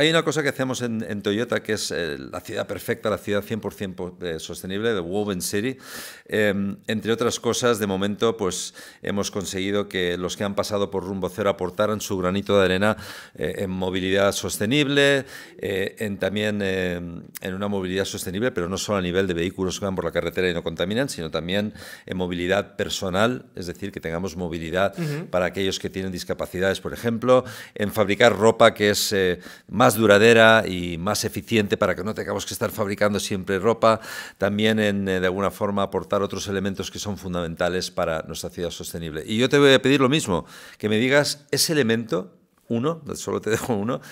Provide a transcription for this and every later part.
Hay una cosa que hacemos en, Toyota que es eh, la ciudad perfecta, la ciudad 100% eh, sostenible, The Woven City. Em, entre otras cosas, de momento pues, hemos conseguido que los que han pasado por Rumbo Cero aportaran su granito de arena eh, en movilidad sostenible, en, también em, en una movilidad sostenible, pero no solo a nivel de vehículos que van por la carretera y no contaminan, sino también en movilidad personal, es decir, que tengamos movilidad para aquellos que tienen discapacidades, por ejemplo, en fabricar ropa que es más más duradera y más eficiente para que no tengamos que estar fabricando siempre ropa, también en, eh, de alguna forma aportar otros elementos que son fundamentales para nuestra ciudad sostenible. Y yo te voy a pedir lo mismo, que me digas ese elemento, uno, solo te dejo uno,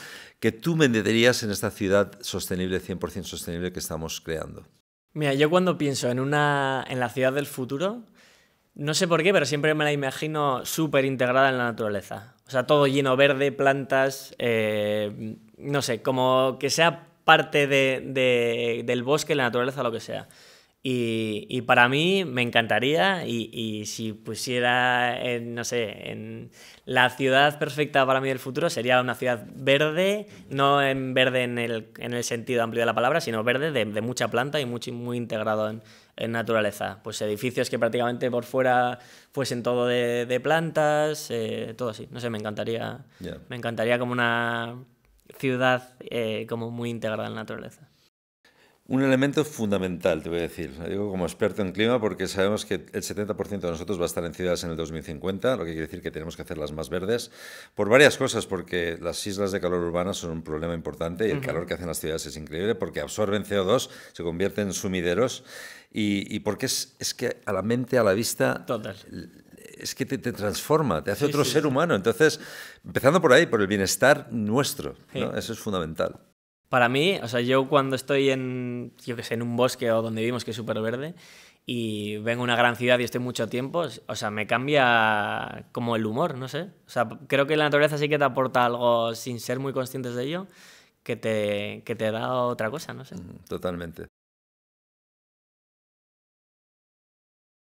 que tú venderías en esta ciudad sostenible, 100% sostenible que estamos creando. Mira, yo cuando pienso en, una, en la ciudad del futuro, no sé por qué, pero siempre me la imagino súper integrada en la naturaleza. O sea, todo lleno verde, plantas, eh, no sé, como que sea parte del bosque, la naturaleza, lo que sea. Y, para mí me encantaría y, si pusiera, no sé, en la ciudad perfecta para mí del futuro sería una ciudad verde, no en verde en el, en el sentido amplio de la palabra, sino verde de, mucha planta y muy, muy integrado en, naturaleza. Pues edificios que prácticamente por fuera fuesen todo de, plantas, eh, todo así. No sé, me encantaría, me encantaría como una ciudad eh, como muy integrada en naturaleza. Un elemento fundamental, te voy a decir, digo como experto en clima, porque sabemos que el 70% de nosotros va a estar en ciudades en el 2050, lo que quiere decir que tenemos que hacerlas más verdes, por varias cosas, porque las islas de calor urbanas son un problema importante y el calor que hacen las ciudades es increíble porque absorben CO2, se convierten en sumideros y, y porque es, que a la mente, a la vista... es que te, transforma, te hace otro ser humano. Entonces, empezando por ahí, por el bienestar nuestro, eso es fundamental. Para mí, o sea, yo cuando estoy en, yo que sé, en un bosque o donde vivimos que es súper verde y vengo a una gran ciudad y estoy mucho tiempo, o sea, me cambia como el humor, no sé. O sea, creo que la naturaleza sí que te aporta algo sin ser muy conscientes de ello, que te, que te da otra cosa, no sé. Totalmente.